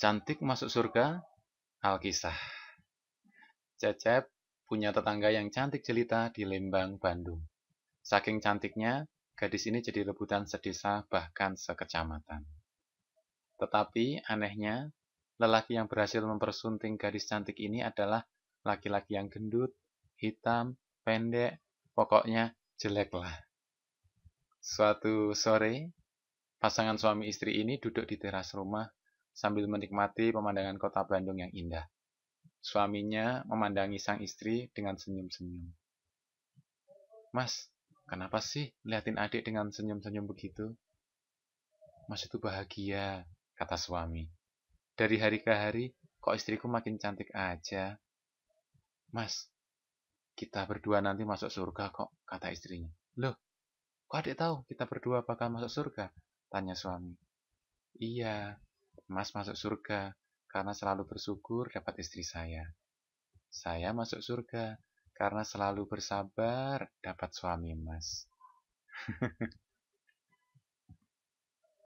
Cantik masuk surga, Alkisah. Cecep punya tetangga yang cantik jelita di Lembang, Bandung. Saking cantiknya, gadis ini jadi rebutan sedesa bahkan sekecamatan. Tetapi anehnya, lelaki yang berhasil mempersunting gadis cantik ini adalah laki-laki yang gendut, hitam, pendek, pokoknya jeleklah. Suatu sore, pasangan suami istri ini duduk di teras rumah sambil menikmati pemandangan kota Bandung yang indah. Suaminya memandangi sang istri dengan senyum-senyum. Mas, kenapa sih liatin adik dengan senyum-senyum begitu? Mas itu bahagia, kata suami. Dari hari ke hari, kok istriku makin cantik aja. Mas, kita berdua nanti masuk surga kok, kata istrinya. Loh, kok adik tahu kita berdua bakal masuk surga? Tanya suami. Iya, Mas masuk surga karena selalu bersyukur dapat istri saya. Saya masuk surga karena selalu bersabar dapat suami Mas.